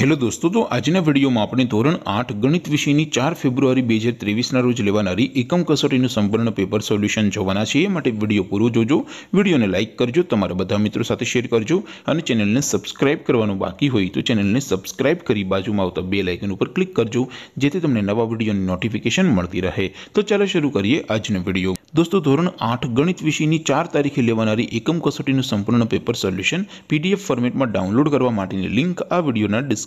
hello દોસ્તો તો આજના વિડીયોમાં આપણે ધોરણ આઠ ગણિત વિષયની ચાર ફેબ્રુઆરી બે હજાર ત્રેવીસના રોજ લેવાનારી એકમ કસોટીનું સંપૂર્ણ પેપર સોલ્યુશન જોવાના છીએ માટે વિડીયો પૂરો જોજો વિડીયોને લાઇક કરજો તમારા બધા મિત્રો સાથે શેર કરજો અને ચેનલને સબસ્ક્રાઇબ કરવાનું બાકી હોય તો ચેનલને સબસ્ક્રાઇબ કરી બાજુમાં આવતા બે લાઇકન ઉપર ક્લિક કરજો જેથી તમને નવા વિડીયોની નોટિફિકેશન મળતી રહે તો ચાલો શરૂ કરીએ આજનો વિડીયો દોસ્તો ધોરણ આઠ ગણિત વિષયની ચાર તારીખે લેવાનારી એકમ કસોટીનું સંપૂર્ણ પેપર સોલ્યુશન પીડીએફ ફોર્મેટમાં ડાઉનલોડ કરવા માટેની લિંક આ વિડીયોના ડિસ્ક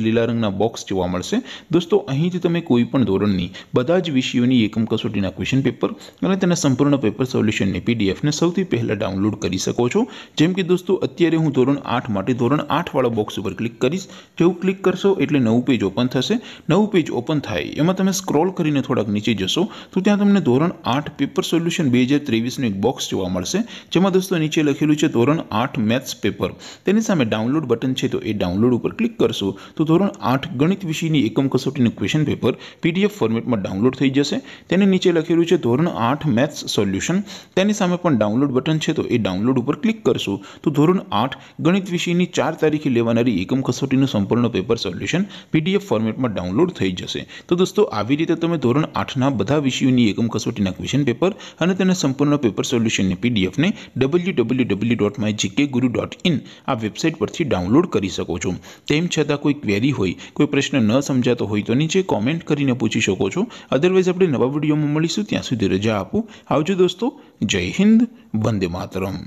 જીલા રંગના બોક્સ જોવા મળશે દોસ્તો અહીંથી તમે કોઈ પણ ધોરણની બધા જ વિષયોની એકમ કસોટીના ક્વેશ્ચન પેપર્સ એટલે તમને સંપૂર્ણ પેપર સોલ્યુશન ને પીડીએફ ને સૌથી પહેલા ડાઉનલોડ કરી શકો છો જેમ કે દોસ્તો અત્યારે હું ધોરણ 8 માટે ધોરણ 8 વાળો બોક્સ ઉપર ક્લિક કરીશ જેઉ ક્લિક કરશો એટલે નવું પેજ ઓપન થશે નવું પેજ ઓપન થાય એમાં તમે સ્ક્રોલ કરીને થોડક નીચે જશો તો ત્યાં તમને ધોરણ 8 પેપર સોલ્યુશન 2023 નો એક બોક્સ જોવા મળશે જેમાં દોસ્તો નીચે લખેલું છે ધોરણ 8 મેથ્સ પેપર તેની સામે ડાઉનલોડ બટન છે તો એ ડાઉનલોડ ઉપર ક્લિક કરશો ધોરણ 8 ગણિત વિષયની એકમ કસોટીનું ક્વેશ્ચન પેપર પીડીએફ ફોર્મેટમાં ડાઉનલોડ થઈ જશે તેની નીચે લખેલું છે ધોરણ 8 મેથ્સ સોલ્યુશન તેની સામે પણ ડાઉનલોડ બટન છે તો એ ડાઉનલોડ ઉપર ક્લિક કરશું તો ધોરણ 8 ગણિત વિષયની 4 તારીખે લેવાણરી એકમ કસોટીનું સંપૂર્ણ પેપર સોલ્યુશન પીડીએફ ફોર્મેટમાં ડાઉનલોડ થઈ જશે તો દોસ્તો આવી રીતે તમે ધોરણ 8 ના બધા વિષયોની એકમ કસોટીના ક્વેશ્ચન પેપર અને તેના સંપૂર્ણ પેપર સોલ્યુશનની પીડીએફ ને www.mygkguru.in આ વેબસાઈટ પરથી ડાઉનલોડ કરી શકો છો તેમ છતાં કોઈ होई कोई प्रश्न न समझा तो हो तो नीचे कमेंट કરીને પૂછી શકો છો અધરવાઇઝ આપણે નવા વિડિયોમાં મળીશું ત્યાં સુધી રજા આપું આવજો દોસ્તો જય હિન્દ वंदे मातरम